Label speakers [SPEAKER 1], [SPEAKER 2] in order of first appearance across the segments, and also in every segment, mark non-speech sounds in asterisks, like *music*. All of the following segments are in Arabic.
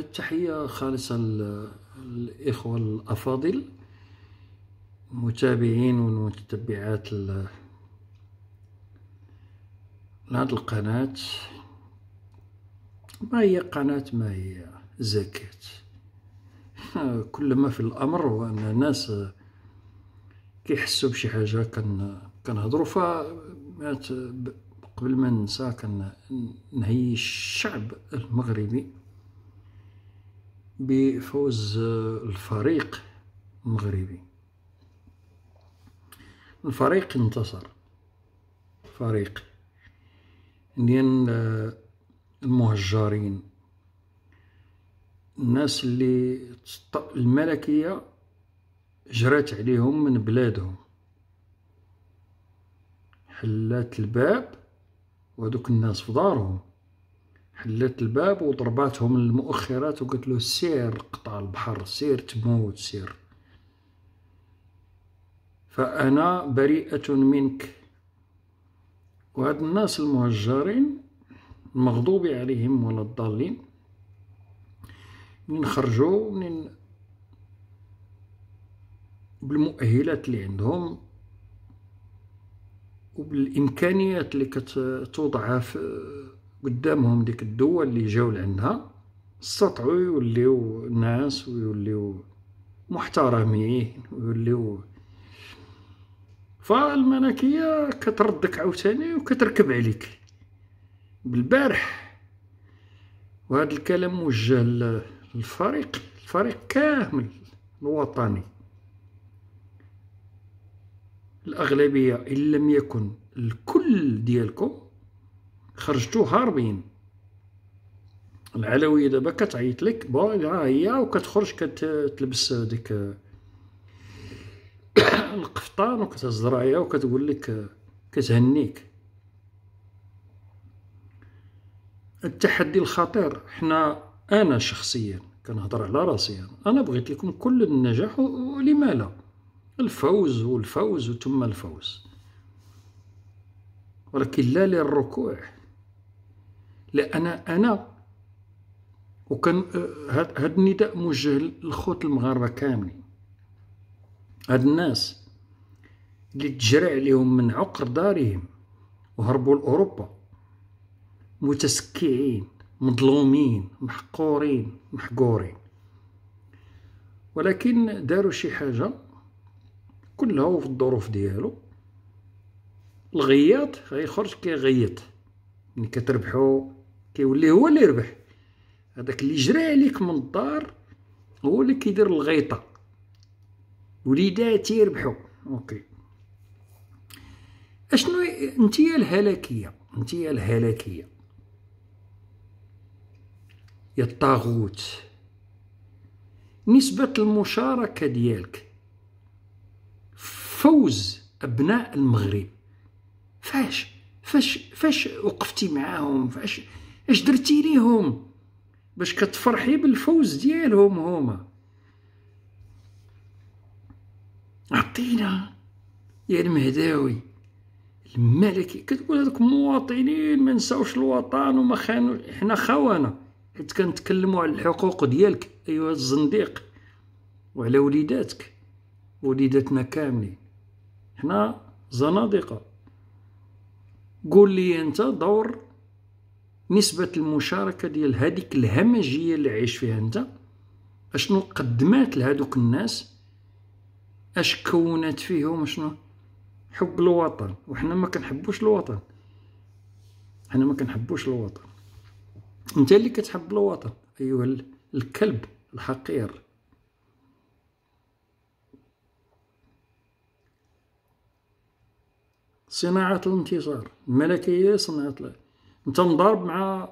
[SPEAKER 1] تحية خالصة للإخوة الأفاضل متابعين والمتتبعات هذه القناة ما هي قناة ما هي زكاة *laughs* كل ما في الأمر هو أن الناس كيحسوا بشي حاجة كان كان ف قبل ما ننسى نهي الشعب المغربي بفوز الفريق المغربي الفريق انتصر فريق ديال المهجرين الناس اللي الملكية جرات عليهم من بلادهم حلات الباب ودوك الناس في دارهم حلت الباب وضرباتهم المؤخرات وقلت له سير قطع البحر سير تموت سير فأنا بريئة منك وهاد الناس المهجرين المغضوب عليهم ولا الضالين منين خرجوا منين بالمؤهلات اللي عندهم وبالامكانيات اللي كتوضع في قدامهم ديك الدول اللي جاو لعندها استطعوا يوليو ناس ويوليو محترمين ويوليو فالملكية كتردك عاوتاني وكتركب عليك بالبارح وهذا الكلام موجه للفريق الفريق كامل الوطني الأغلبية إن لم يكن الكل ديالكم خرجتو هاربين العلويه دابا كتعيط لك بون ها هي وكتخرج كتلبس ديك *coughs* القفطان وكتهز رايا وكتقول لك كتهنيك التحدي الخطير حنا انا شخصيا كنهضر على راسي انا, بغيت لكم كل النجاح ولما لا الفوز والفوز ثم الفوز ولكن لا للركوع لان انا وكان آه، هاد النداء موجه للخوت المغاربه كاملين هاد الناس اللي تجرع عليهم من عقر دارهم وهربوا لاوروبا متسكعين مظلومين محقورين محقورين ولكن داروا شي حاجه كلها في الظروف ديالو الغياط غيخرج كيغيط ملي كتربحو كيولي هو اللي ربح هذاك اللي جرى عليك من الدار هو اللي كيدير الغيطه وليداتي يربحوا اوكي اشنو انتيا الهلاكيه انتيا الهلاكيه يا الطاغوت نسبه المشاركه ديالك فوز ابناء المغرب فاش فاش فاش وقفتي معاهم فاش اش درتي ليهم باش كتفرحي بالفوز ديالهم هما عطينا يا المهداوي الملكي كتقول هذوك مواطنين ما نساوش الوطن وما خانو حنا خوانا حيت كنتكلموا على الحقوق ديالك ايها الزنديق وعلى وليداتك وليداتنا كاملين حنا زنادقه قول لي انت دور نسبة المشاركة ديال هذيك الهمجية اللي عايش فيها انت اشنو قدمات لهذوك الناس اش كونت فيهم شنو حب الوطن وحنا ما كنحبوش الوطن حنا ما كنحبوش الوطن انت اللي كتحب الوطن ايها الكلب الحقير صناعة الانتصار الملكية صناعة الانتصار انت مضارب مع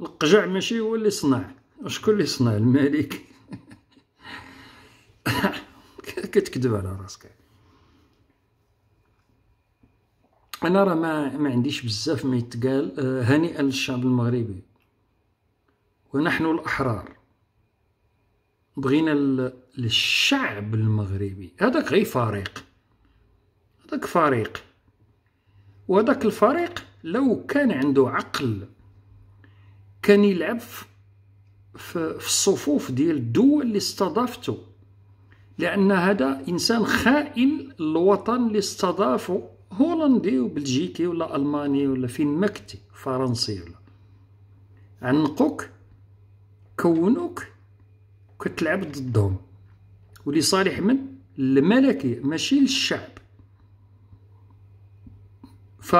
[SPEAKER 1] القجع ماشي هو اللي صنع شكون اللي صنع الملك *laughs* كتكذب على راسك انا راه ما, ما عنديش بزاف ما يتقال هنيئا آه، للشعب المغربي ونحن الاحرار بغينا للشعب المغربي هذاك غير فريق هذاك فريق وهذاك الفريق لو كان عنده عقل كان يلعب في الصفوف ديال الدول اللي استضافته لان هذا انسان خائن للوطن اللي استضافه هولندي وبلجيكي ولا الماني ولا فين مكتي فرنسي ولا عنقوك كونوك كتلعب ضدهم ولصالح من الملكي ماشي للشعب ف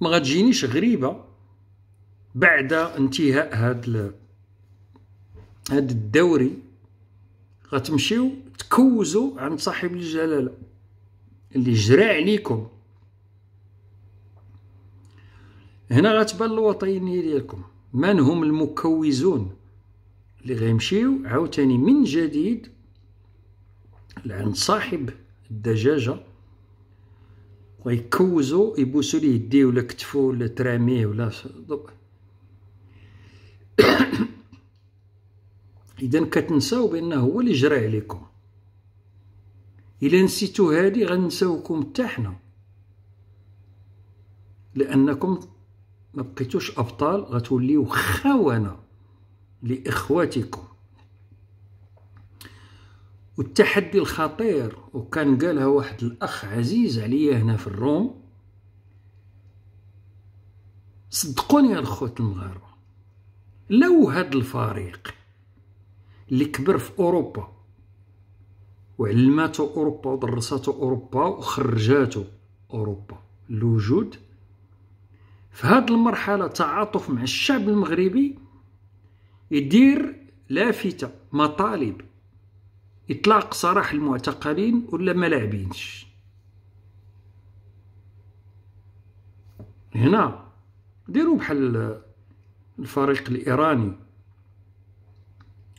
[SPEAKER 1] ما غتجينيش غريبه بعد انتهاء هاد ال... هاد الدوري غتمشيو تكوزوا عند صاحب الجلاله اللي جرى عليكم هنا غتبان الوطنيه ديالكم من هم المكوزون اللي غيمشيو عاوتاني من جديد لعند صاحب الدجاجه ويكوزو يبوسو ليه يديه ولا كتفو ولا تراميه ولا اذا كتنساو بانه هو اللي جرى عليكم الا نسيتو هادي غنساوكم حتى حنا لانكم ما بقيتوش ابطال غتوليو خونه لاخواتكم والتحدي الخطير وكان قالها واحد الاخ عزيز عليا هنا في الروم صدقوني يا الخوت المغاربه لو هاد الفريق اللي كبر في اوروبا وعلماتو اوروبا ودرساتو اوروبا وخرجاتو اوروبا الوجود في هاد المرحله تعاطف مع الشعب المغربي يدير لافته مطالب إطلاق سراح المعتقلين ولا ما لاعبينش هنا ديروا بحال الفريق الإيراني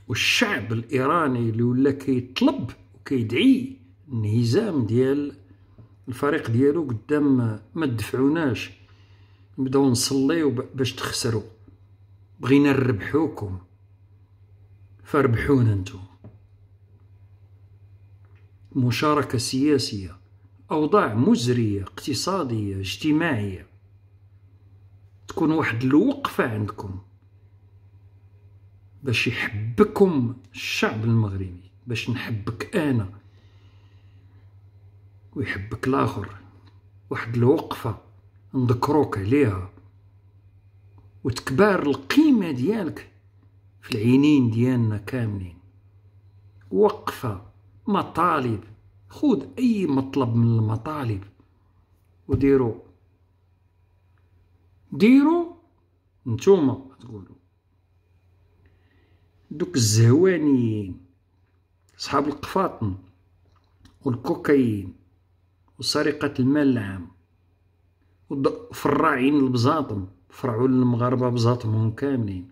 [SPEAKER 1] والشعب الإيراني اللي ولا كيطلب وكيدعي انهزام ديال الفريق ديالو قدام ما تدفعوناش نبداو نصليو باش تخسروا بغينا نربحوكم فربحونا نتوما مشاركة سياسية أوضاع مزرية اقتصادية اجتماعية تكون واحد الوقفة عندكم باش يحبكم الشعب المغربي باش نحبك أنا ويحبك الآخر واحد الوقفة نذكروك عليها وتكبر القيمة ديالك في العينين ديالنا كاملين وقفة مطالب خذ اي مطلب من المطالب وديرو ديرو نتوما تقولوا دوك الزهوانيين صحاب القفاطن والكوكايين وسرقة المال العام وفراعين البزاطم فرعوا للمغاربة بزاطمهم كاملين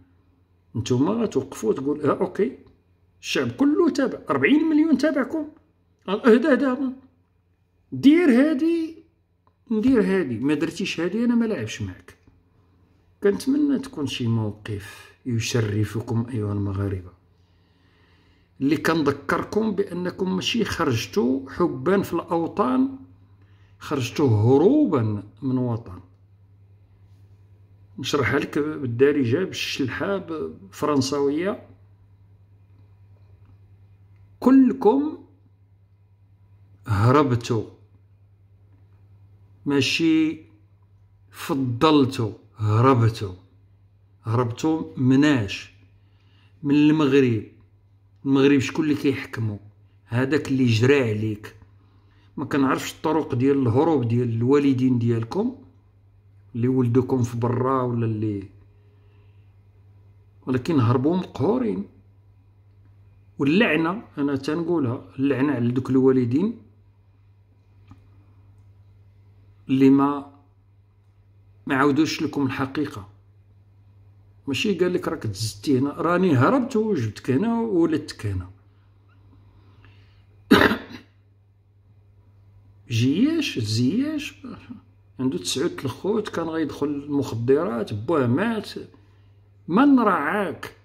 [SPEAKER 1] نتوما غتوقفوا تقول اه اوكي الشعب كله تابع 40 مليون تابعكم اهدا دابا دير هادي ندير هادي ما درتيش هادي انا ما لعبش معك كنتمنى تكون شي موقف يشرفكم ايها المغاربه اللي كنذكركم بانكم ماشي خرجتوا حبا في الاوطان خرجتوا هروبا من وطن نشرحها لك بالدارجه بالشلحه فرنساويه كلكم هربتو ماشي فضلتو هربتو هربتو مناش من المغرب المغرب شكون اللي كيحكمو هذاك اللي جرى عليك ما كنعرفش الطرق ديال الهروب ديال الوالدين ديالكم اللي ولدوكم في برا ولا اللي ولكن هربوا مقهورين واللعنه انا تنقولها اللعنه على دوك الوالدين اللي ما ما عاودوش لكم الحقيقه ماشي قال لك راك تزتي هنا راني هربت وجبتك هنا وولدتك هنا *coughs* جياش زياش عنده تسعود الخوت كان غيدخل المخدرات بوه مات من رعاك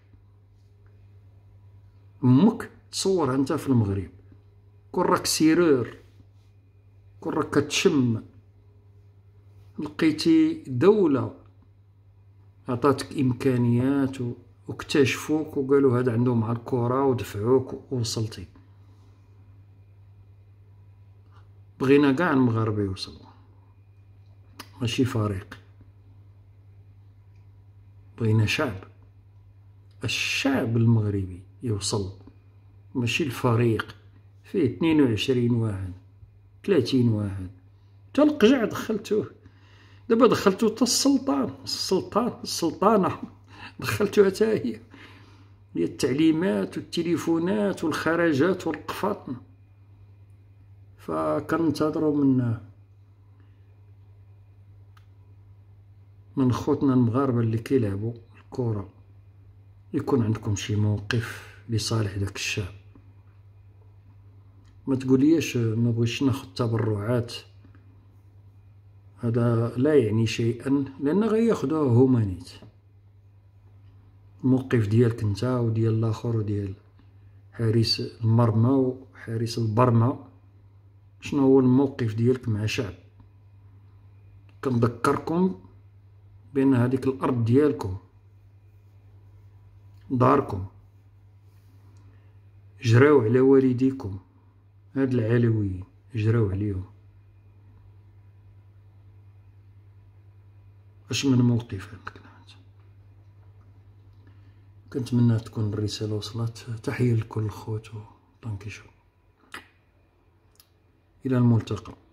[SPEAKER 1] امك تصور انت في المغرب كون راك سيرور كون راك كتشم لقيتي دولة عطاتك امكانيات واكتشفوك وقالوا هذا عنده مع الكرة ودفعوك ووصلتي بغينا كاع المغاربه يوصلوا ماشي فريق بغينا شعب الشعب المغربي يوصل ماشي الفريق فيه اثنين واحد 30 واحد تا القجع دخلتوه دابا دخلتو تا السلطان السلطان السلطانة دخلتوها تا هي هي التعليمات والتليفونات والخرجات والقفات فكنتظروا من من خوتنا المغاربه اللي كيلعبوا الكره يكون عندكم شي موقف لصالح داك الشعب ما تقوليش ما بغيتش ناخذ تبرعات هذا لا يعني شيئا لان غياخذوه هما نيت الموقف ديالك انت وديال الاخر وديال حارس المرمى وحارس البرمى شنو هو الموقف ديالك مع شعب كنذكركم بان هذيك الارض ديالكم داركم جراو على والديكم هاد العلويين جراو عليهم اش من موقف عندك كنتمنى تكون الرساله وصلت تحيه لكل الخوت وطنكشو الى الملتقى